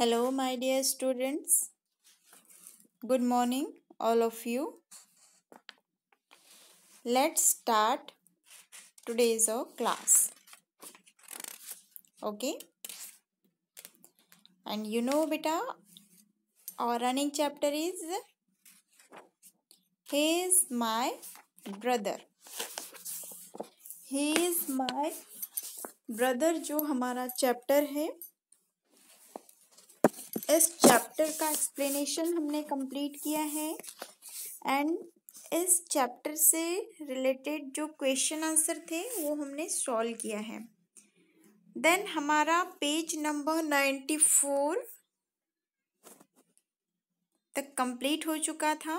hello my dear students good morning all of you let's start today's class okay and you know beta our running chapter is he is my brother he is my brother जो हमारा chapter है इस chapter का explanation हमने complete किया है and इस chapter से रिलेटेड जो क्वेश्चन आंसर थे वो हमने सॉल्व किया है देन हमारा पेज नंबर नाइन्टी फोर तक कंप्लीट हो चुका था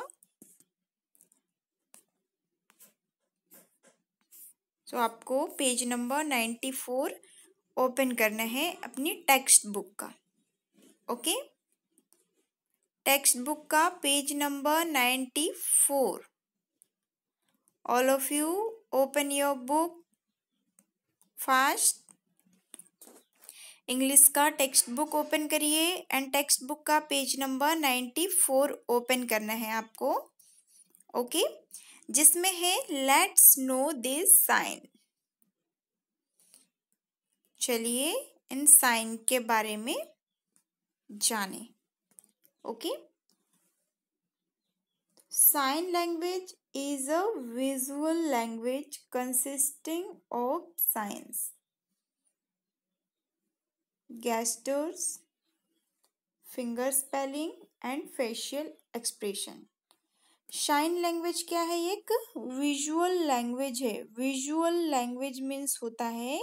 तो आपको page number ninety four open करना है अपनी टेक्स्ट बुक का ओके टेक्स्ट बुक का page number ninety four all of you open your book fast English का टेक्स्ट बुक ओपन करिए एंड टेक्स्ट बुक का page number ninety four open करना है आपको ओके जिसमें है लेट्स नो दिस साइन चलिए इन साइन के बारे में जाने okay sign language is a visual language consisting of signs gestures finger spelling and facial expression sign language क्या है एक विजुअल लैंग्वेज है विजुअल लैंग्वेज मीन्स होता है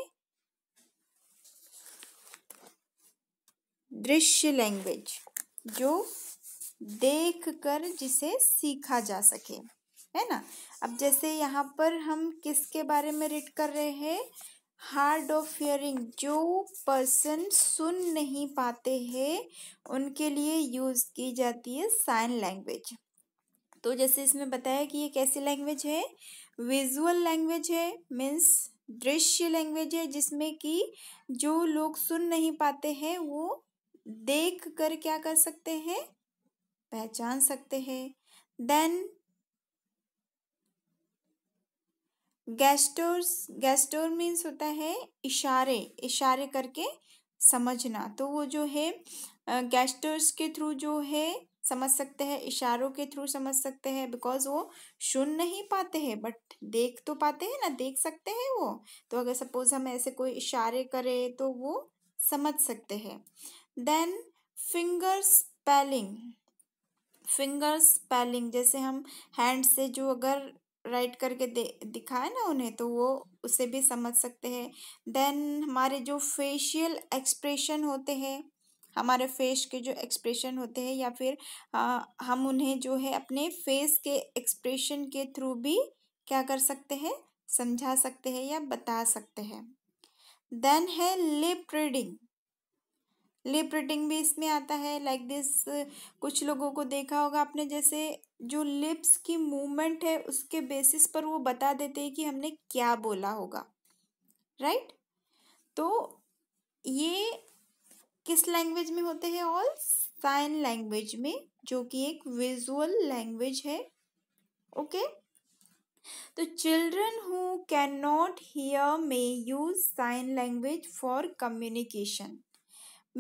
दृश्य लैंग्वेज जो देख कर जिसे सीखा जा सके है ना अब जैसे यहाँ पर हम किसके बारे में रीड कर रहे हैं हार्ड ऑफ हियरिंग जो पर्सन सुन नहीं पाते हैं उनके लिए यूज़ की जाती है साइन लैंग्वेज तो जैसे इसमें बताया कि ये कैसी लैंग्वेज है विजुअल लैंग्वेज है मीन्स दृश्य लैंग्वेज है जिसमें कि जो लोग सुन नहीं पाते हैं वो देख कर क्या कर सकते हैं पहचान सकते हैं देन गैस्टोर्स गैस्टोर मीन्स होता है इशारे इशारे करके समझना तो वो जो है गैस्टर्स के थ्रू जो है समझ सकते हैं इशारों के थ्रू समझ सकते हैं बिकॉज वो सुन नहीं पाते हैं बट देख तो पाते हैं ना देख सकते हैं वो तो अगर सपोज हम ऐसे कोई इशारे करें तो वो समझ सकते हैं then finger spelling finger spelling जैसे हम हैंड से जो अगर राइट करके दे दिखाए ना उन्हें तो वो उसे भी समझ सकते हैं देन हमारे जो फेशियल एक्सप्रेशन होते हैं हमारे फेस के जो एक्सप्रेशन होते हैं या फिर आ, हम उन्हें जो है अपने फेस के एक्सप्रेशन के थ्रू भी क्या कर सकते हैं समझा सकते हैं या बता सकते हैं देन है लिप रीडिंग लिप रिटिंग भी इसमें आता है लाइक like दिस कुछ लोगों को देखा होगा आपने जैसे जो लिप्स की मूवमेंट है उसके बेसिस पर वो बता देते हैं कि हमने क्या बोला होगा राइट right? तो ये किस लैंग्वेज में होते हैं ऑल साइन लैंग्वेज में जो कि एक विजुअल लैंग्वेज है ओके तो children who can not hear may use sign language for communication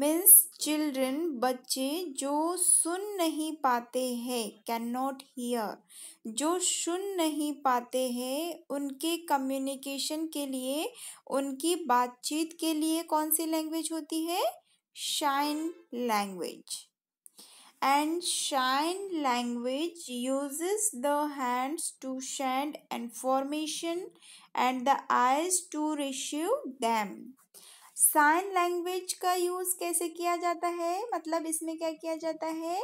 means children बच्चे जो सुन नहीं पाते हैं कैन नॉट हीयर जो सुन नहीं पाते हैं उनके कम्युनिकेशन के लिए उनकी बातचीत के लिए कौन सी लैंग्वेज होती है sign language and sign language uses the hands to send information and the eyes to receive them sign language का यूज़ कैसे किया जाता है मतलब इसमें क्या किया जाता है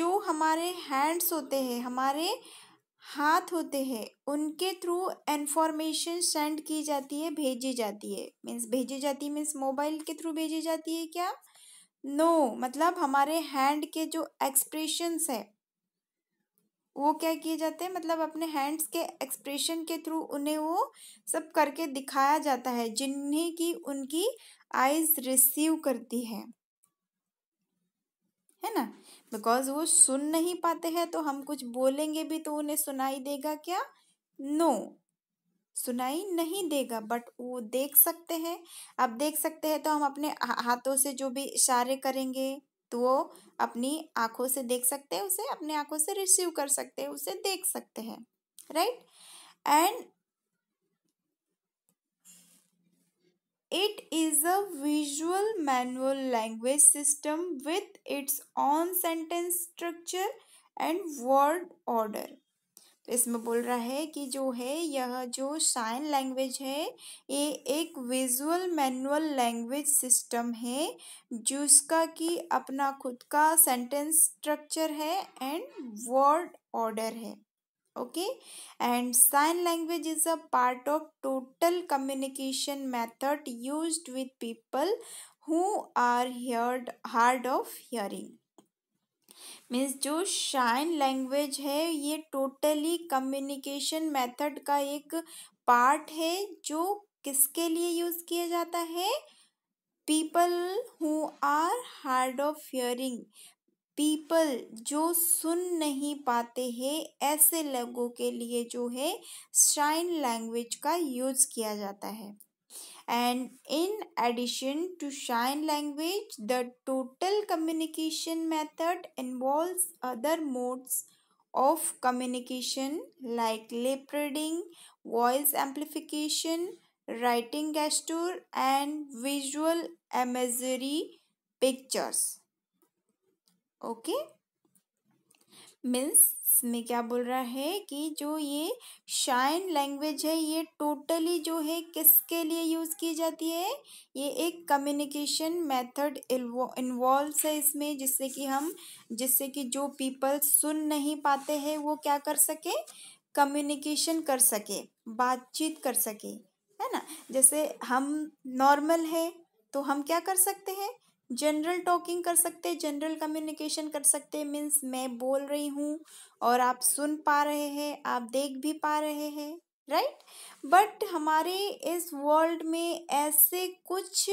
जो हमारे हैंड्स होते हैं हमारे हाथ होते हैं उनके थ्रू इन्फॉर्मेशन सेंड की जाती है भेजी जाती है मीन्स भेजी जाती है मीन्स मोबाइल के थ्रू भेजी जाती है क्या नो no, मतलब हमारे हैंड के जो एक्सप्रेशंस है वो क्या किए जाते हैं मतलब अपने हैंड्स के एक्सप्रेशन के थ्रू उन्हें वो सब करके दिखाया जाता है जिन्हें की उनकी आइज रिसीव करती है है ना बिकॉज वो सुन नहीं पाते हैं तो हम कुछ बोलेंगे भी तो उन्हें सुनाई देगा क्या नो no. सुनाई नहीं देगा बट वो देख सकते हैं आप देख सकते हैं तो हम अपने हाथों से जो भी इशारे करेंगे तो वो अपनी आंखों से देख सकते हैं उसे अपने आंखों से रिसीव कर सकते हैं उसे देख सकते हैं right and it is a visual manual language system with its own sentence structure and word order इसमें बोल रहा है कि जो है यह जो साइन लैंग्वेज है ये एक विजुअल मैनुअल लैंग्वेज सिस्टम है जिसका कि अपना खुद का सेंटेंस स्ट्रक्चर है एंड वर्ड ऑर्डर है okay and sign language is a part of total communication method used with people who are heard hard of hearing means जो शाइन लैंग्वेज है ये टोटली कम्युनिकेशन मेथड का एक part है जो किसके लिए यूज़ किया जाता है people who are hard of hearing people जो सुन नहीं पाते हैं ऐसे लोगों के लिए जो है शाइन लैंग्वेज का यूज़ किया जाता है and in addition to sign language the total communication method involves other modes of communication like lip reading voice amplification writing gesture and visual imagery pictures okay means में क्या बोल रहा है कि जो ये शाइन लैंग्वेज है ये टोटली जो है किसके लिए यूज़ की जाती है ये एक कम्युनिकेशन मेथड इन्वॉल्व है इसमें जिससे कि हम जिससे कि जो पीपल सुन नहीं पाते हैं वो क्या कर सके कम्युनिकेशन कर सके बातचीत कर सके है ना जैसे हम नॉर्मल है तो हम क्या कर सकते हैं जनरल टॉकिंग कर सकते हैं जनरल कम्युनिकेशन कर सकते हैं मीन्स मैं बोल रही हूँ और आप सुन पा रहे हैं आप देख भी पा रहे हैं राइट right? बट हमारे इस वर्ल्ड में ऐसे कुछ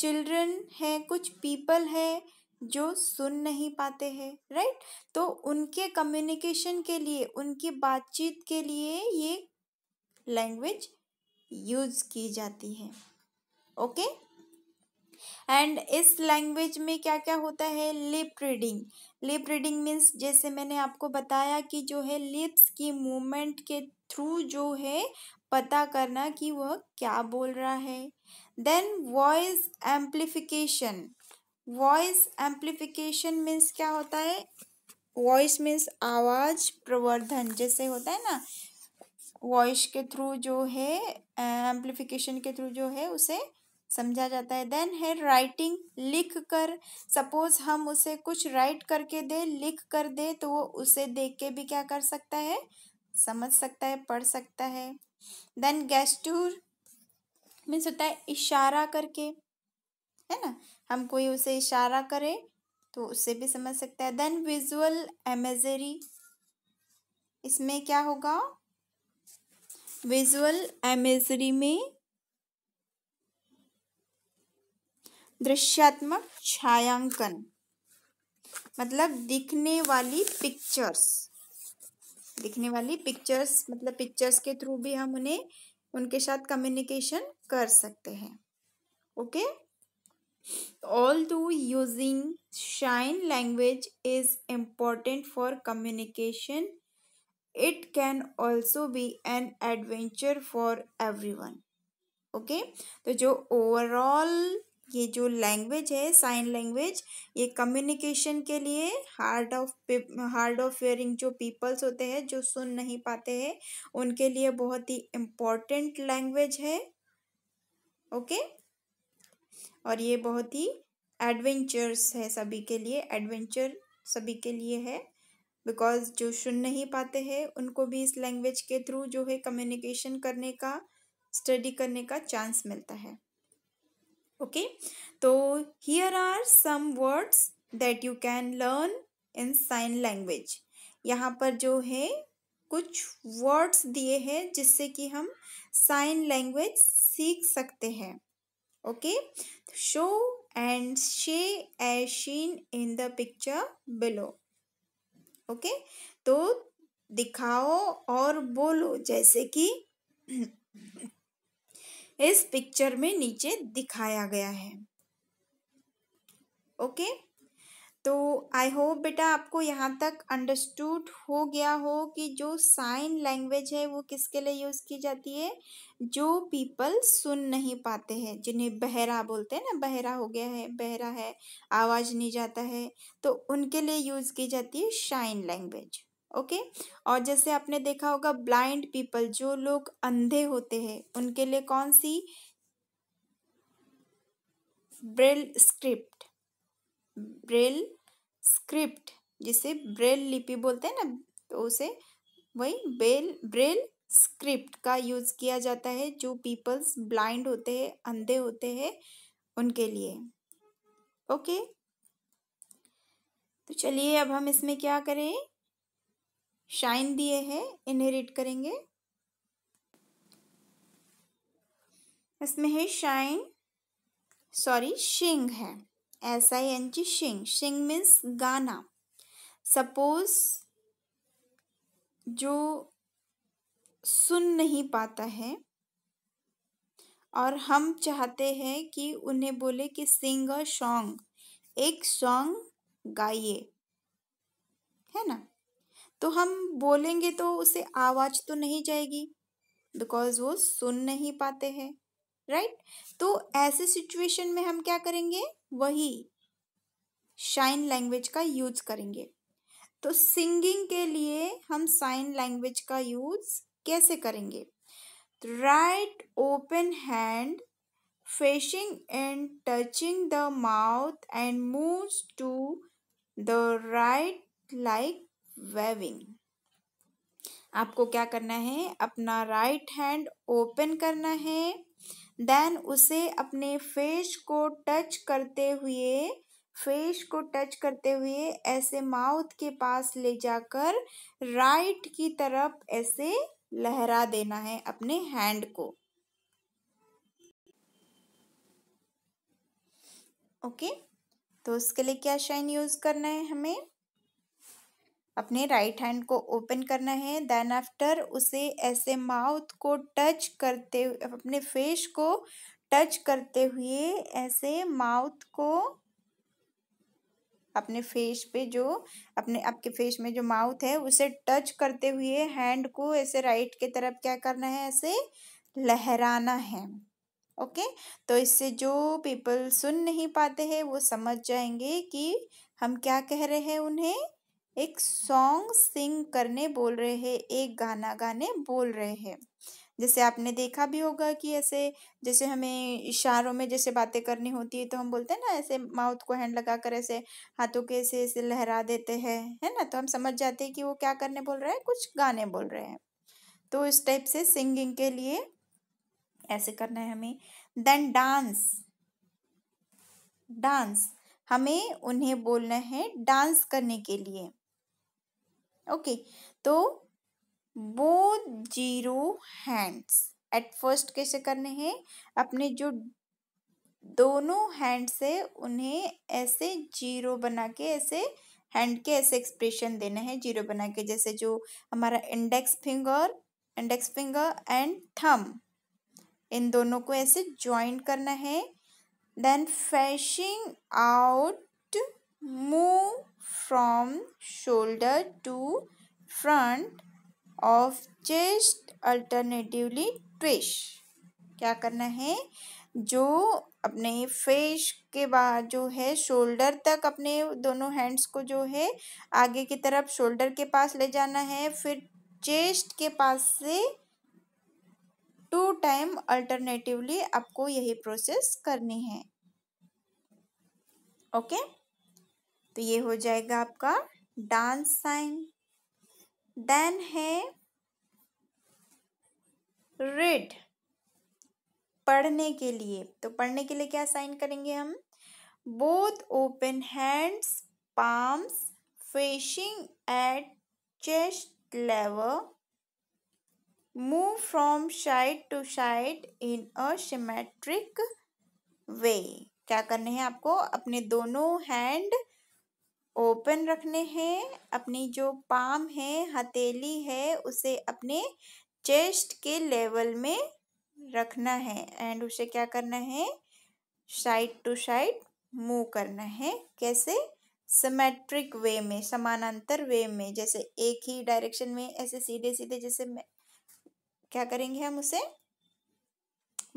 चिल्ड्रन हैं कुछ पीपल हैं जो सुन नहीं पाते हैं राइट right? तो उनके कम्युनिकेशन के लिए उनकी बातचीत के लिए ये लैंग्वेज यूज़ की जाती है ओके okay? एंड इस लैंग्वेज में क्या क्या होता है lip reading lip reading means जैसे मैंने आपको बताया कि जो है लिप्स की मूवमेंट के थ्रू जो है पता करना कि वह क्या बोल रहा है then voice amplification voice amplification means क्या होता है वॉइस मीन्स आवाज़ प्रवर्धन जैसे होता है ना वॉइस के थ्रू जो है एम्प्लीफिकेशन के थ्रू जो है उसे समझा जाता है देन है राइटिंग लिख कर सपोज हम उसे कुछ राइट करके दे लिख कर दे तो वो उसे देख के भी क्या कर सकता है समझ सकता है पढ़ सकता है देन गेस्टूर मीन्स होता है इशारा करके है ना हम कोई उसे इशारा करे तो उसे भी समझ सकता है देन विजुअल एमेजरी इसमें क्या होगा विजुअल एमेजरी में दृश्यात्मक छायांकन मतलब दिखने वाली पिक्चर्स दिखने वाली पिक्चर्स मतलब पिक्चर्स के थ्रू भी हम उन्हें उनके साथ कम्युनिकेशन कर सकते हैं okay all to using sign language is important for communication it can also be an adventure for everyone okay तो जो ओवरऑल ये जो लैंग्वेज है साइन लैंग्वेज ये कम्युनिकेशन के लिए hard of hard of hearing जो पीपल्स होते हैं जो सुन नहीं पाते हैं उनके लिए बहुत ही इम्पोर्टेंट लैंग्वेज है ओके और ये बहुत ही एडवेंचर्स है सभी के लिए एडवेंचर सभी के लिए है बिकॉज जो सुन नहीं पाते हैं उनको भी इस लैंग्वेज के थ्रू जो है कम्युनिकेशन करने का स्टडी करने का चांस मिलता है ओके तो here are some words that you can learn in sign language यहाँ पर जो है कुछ वर्ड्स दिए हैं जिससे कि हम साइन लैंग्वेज सीख सकते हैं okay show and say a sign in the picture below okay तो दिखाओ और बोलो जैसे कि इस पिक्चर में नीचे दिखाया गया है ओके okay? तो आई होप बेटा आपको यहाँ तक अंडरस्टूड हो गया हो कि जो साइन लैंग्वेज है वो किसके लिए यूज़ की जाती है जो पीपल सुन नहीं पाते हैं जिन्हें बहरा बोलते हैं ना बहरा हो गया है बहरा है आवाज़ नहीं जाता है तो उनके लिए यूज़ की जाती है शाइन लैंग्वेज ओके और जैसे आपने देखा होगा ब्लाइंड पीपल जो लोग अंधे होते हैं उनके लिए कौन सी ब्रेल स्क्रिप्ट ब्रेल स्क्रिप्ट जिसे ब्रेल लिपि बोलते हैं ना तो उसे वही बेल ब्रेल स्क्रिप्ट का यूज़ किया जाता है जो पीपल्स ब्लाइंड होते हैं अंधे होते हैं उनके लिए ओके तो चलिए अब हम इसमें क्या करें शाइन दिए हैं इनहेरिट करेंगे इसमें है शाइन सॉरी शिंग है एस आई एन जी शिंग शिंग मीन्स गाना सपोज जो सुन नहीं पाता है और हम चाहते हैं कि उन्हें बोले कि सिंग अ सॉन्ग एक सॉन्ग गाइए है ना तो हम बोलेंगे तो उसे आवाज़ तो नहीं जाएगी बिकॉज वो सुन नहीं पाते हैं राइट right? तो ऐसे सिचुएशन में हम क्या करेंगे वही साइन लैंग्वेज का यूज करेंगे तो सिंगिंग के लिए हम साइन लैंग्वेज का यूज कैसे करेंगे right open hand facing and touching the mouth and moves to the right like waving आपको क्या करना है अपना राइट हैंड ओपन करना है देन उसे अपने फेस को टच करते हुए फेस को टच करते हुए ऐसे माउथ के पास ले जाकर राइट की तरफ ऐसे लहरा देना है अपने हैंड को ओके तो उसके लिए क्या शाइन यूज़ करना है हमें अपने राइट हैंड को ओपन करना है देन आफ्टर उसे ऐसे माउथ को टच करते अपने फेस को टच करते हुए ऐसे माउथ को अपने फेस पे जो अपने आपके फेस में जो माउथ है उसे टच करते हुए हैंड को ऐसे राइट के तरफ क्या करना है ऐसे लहराना है ओके okay? तो इससे जो पीपल सुन नहीं पाते हैं वो समझ जाएंगे कि हम क्या कह रहे हैं उन्हें एक सॉन्ग सिंग करने बोल रहे हैं एक गाना गाने बोल रहे हैं जैसे आपने देखा भी होगा कि ऐसे जैसे हमें इशारों में जैसे बातें करनी होती है तो हम बोलते हैं ना ऐसे माउथ को हैंड लगा कर ऐसे हाथों के ऐसे ऐसे लहरा देते हैं है ना तो हम समझ जाते हैं कि वो क्या करने बोल रहे हैं कुछ गाने बोल रहे हैं तो इस टाइप से सिंगिंग के लिए ऐसे करना है हमें देन डांस डांस हमें उन्हें बोलना है डांस करने के लिए ओके तो both zero hands at first कैसे करने हैं अपने जो दोनों हैंड से उन्हें ऐसे जीरो बना के ऐसे हैंड के ऐसे एक्सप्रेशन देना है जीरो बना के जैसे जो हमारा index finger index finger and thumb इन दोनों को ऐसे ज्वाइंट करना है then facing out move from shoulder to front of chest alternatively twist क्या करना है जो अपने फेस के बाहर जो है शोल्डर तक अपने दोनों हैंड्स को जो है आगे की तरफ शोल्डर के पास ले जाना है फिर चेस्ट के पास से टू टाइम अल्टरनेटिवली आपको यही प्रोसेस करनी है ओके okay? तो ये हो जाएगा आपका डांस साइन देन है रिड पढ़ने के लिए तो पढ़ने के लिए क्या साइन करेंगे हम both open hands palms facing at chest level move from side to side in a symmetric way क्या करने हैं आपको अपने दोनों हैंड ओपन रखने हैं अपनी जो पाम है हथेली है उसे अपने चेस्ट के लेवल में रखना है एंड उसे क्या करना है साइड टू साइड मूव करना है कैसे सिमेट्रिक वे में समानांतर वे में जैसे एक ही डायरेक्शन में ऐसे सीधे सीधे जैसे क्या करेंगे हम उसे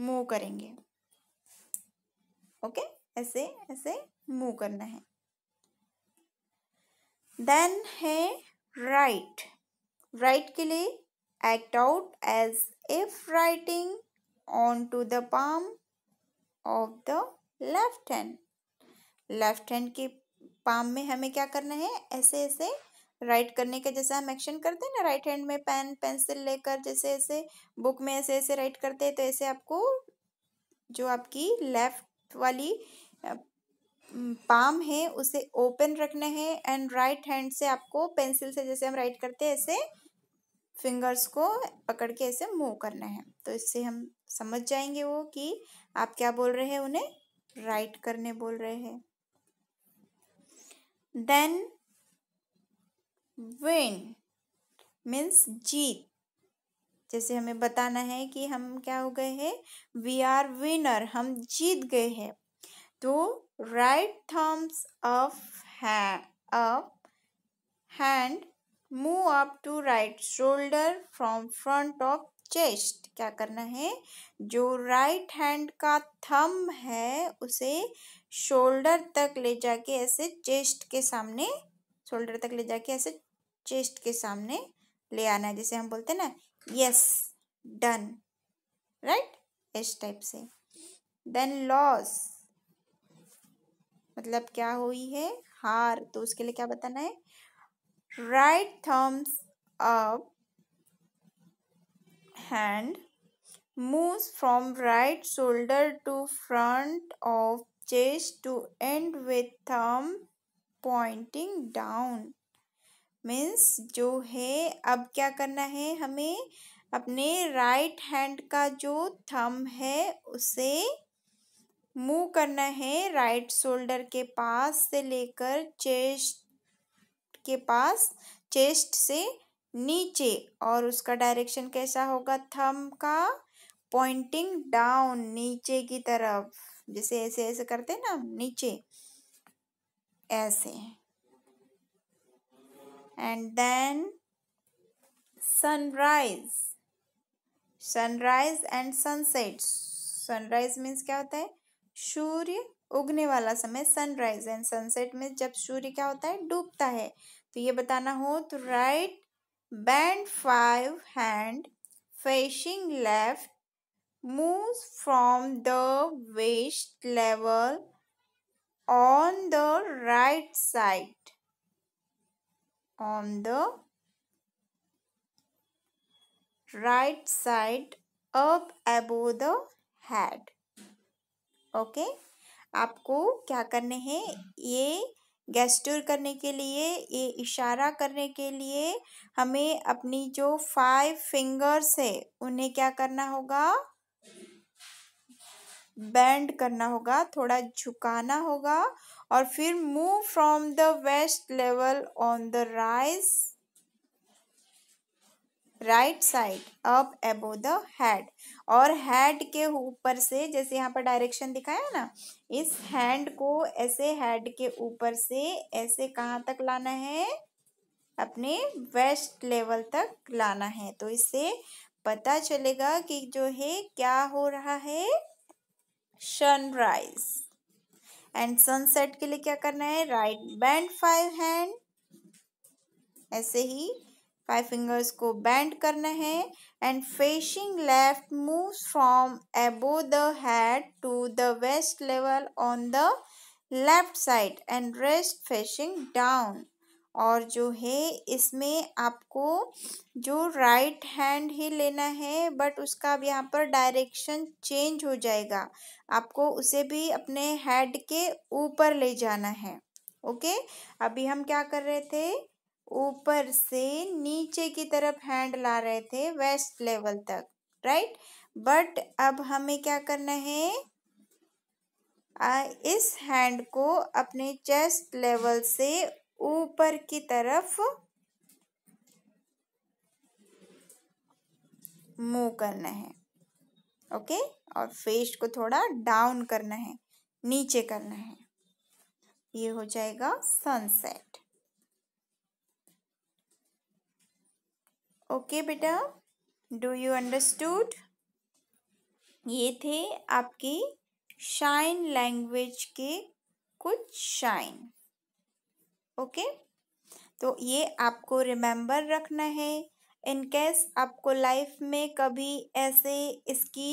मूव करेंगे ओके ऐसे ऐसे मूव करना है देन है राइट राइट के लिए act out as if writing on to the palm of the left hand left hand के पाम में हमें क्या करना है ऐसे ऐसे राइट करने का जैसे हम एक्शन करते हैं ना राइट हैंड में पेन पेंसिल लेकर जैसे ऐसे बुक में ऐसे ऐसे राइट करते हैं तो ऐसे आपको जो आपकी लेफ्ट वाली पाम है उसे ओपन रखना है एंड राइट हैंड से आपको पेंसिल से जैसे हम राइट करते हैं ऐसे फिंगर्स को पकड़ के ऐसे मूव करना है तो इससे हम समझ जाएंगे वो कि आप क्या बोल रहे हैं उन्हें राइट करने बोल रहे हैं देन विन मीन्स जीत जैसे हमें बताना है कि हम क्या हो गए हैं वी आर विनर हम जीत गए हैं तो right thumbs of hand up hand move up to right shoulder from front of chest क्या करना है जो right hand का thumb है उसे shoulder तक ले जाके ऐसे chest के सामने shoulder तक ले जाके ऐसे chest के सामने ले आना है जैसे हम बोलते हैं ना yes done right इस टाइप से then loss मतलब क्या हुई है हार तो उसके लिए क्या बताना है right thumbs up hand moves from right shoulder to front of chest to and with thumb pointing down means जो है अब क्या करना है हमें अपने राइट हैंड का जो थम है उसे मूव करना है राइट शोल्डर के पास से लेकर चेस्ट के पास चेस्ट से नीचे और उसका डायरेक्शन कैसा होगा थम का पॉइंटिंग डाउन नीचे की तरफ जैसे ऐसे ऐसे करते हैं ना नीचे ऐसे and then sunrise sunrise and sunset sunrise means क्या होता है सूर्य उगने वाला समय सनराइज एंड सनसेट में जब सूर्य क्या होता है डूबता है तो ये बताना हो तो right bend five hand facing left move from the waist level on the right side on the right side up above the head okay आपको क्या करने हैं ये गेस्टर करने के लिए ये इशारा करने के लिए हमें अपनी जो फाइव फिंगर्स है उन्हें क्या करना होगा बैंड करना होगा थोड़ा झुकाना होगा और फिर move from the waist level on the rise right side up above the head और हैड के ऊपर से जैसे यहाँ पर डायरेक्शन दिखाया ना इस हैंड को ऐसे हैड के ऊपर से ऐसे कहाँ तक लाना है अपने वेस्ट लेवल तक लाना है तो इससे पता चलेगा कि जो है क्या हो रहा है सनराइज एंड सनसेट के लिए क्या करना है राइट बैंड फाइव हैंड ऐसे ही फाइव फिंगर्स को बैंड करना है and facing left moves from above the head to the waist level on the left side and rest facing down और जो है इसमें आपको जो राइट हैंड ही लेना है बट उसका अब यहाँ पर डायरेक्शन चेंज हो जाएगा आपको उसे भी अपने हेड के ऊपर ले जाना है ओके अभी हम क्या कर रहे थे ऊपर से नीचे की तरफ हैंड ला रहे थे वेस्ट लेवल तक राइट बट अब हमें क्या करना है इस हैंड को अपने चेस्ट लेवल से ऊपर की तरफ मूव करना है ओके और फेस को थोड़ा डाउन करना है नीचे करना है ये हो जाएगा सनसेट ओके बेटा डू यू अंडरस्टूड ये थे आपकी शाइन लैंग्वेज के कुछ शाइन ओके तो ये आपको रिमेम्बर रखना है इन केस आपको लाइफ में कभी ऐसे इसकी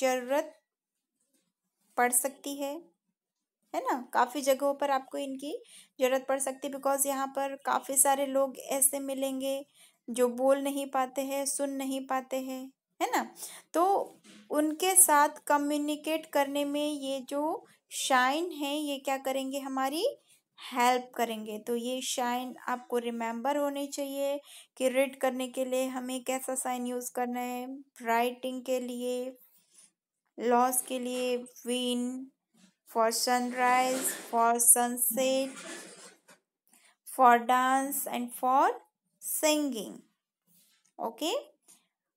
ज़रूरत पड़ सकती है है ना काफ़ी जगहों पर आपको इनकी ज़रूरत पड़ सकती है बिकॉज़ यहाँ पर काफ़ी सारे लोग ऐसे मिलेंगे जो बोल नहीं पाते हैं सुन नहीं पाते हैं है ना तो उनके साथ कम्युनिकेट करने में ये जो शाइन है ये क्या करेंगे हमारी हेल्प करेंगे तो ये शाइन आपको रिमेंबर होने चाहिए कि रीड करने के लिए हमें कैसा साइन यूज़ करना है राइटिंग के लिए लॉस के लिए win for sunrise for sunset for dance and for singing okay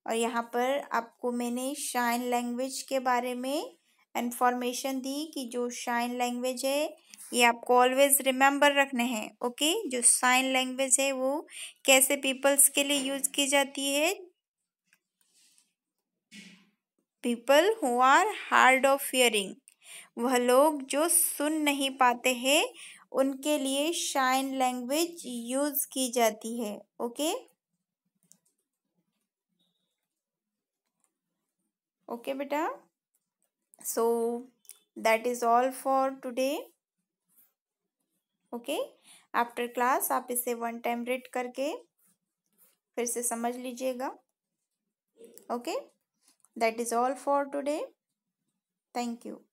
और यहाँ पर आपको मैंने शाइन लैंग्वेज के बारे में इन्फॉर्मेशन दी कि जो शाइन लैंग्वेज है ये आपको ऑलवेज रिमेंबर रखने हैं ओके जो साइन लैंग्वेज है वो कैसे पीपल्स के लिए यूज की जाती है people who are hard of hearing वह लोग जो सुन नहीं पाते हैं उनके लिए शाइन लैंग्वेज यूज़ की जाती है ओके ओके बेटा so that is all for today okay after class आप इसे वन टाइम रीड करके फिर से समझ लीजिएगा okay that is all for today thank you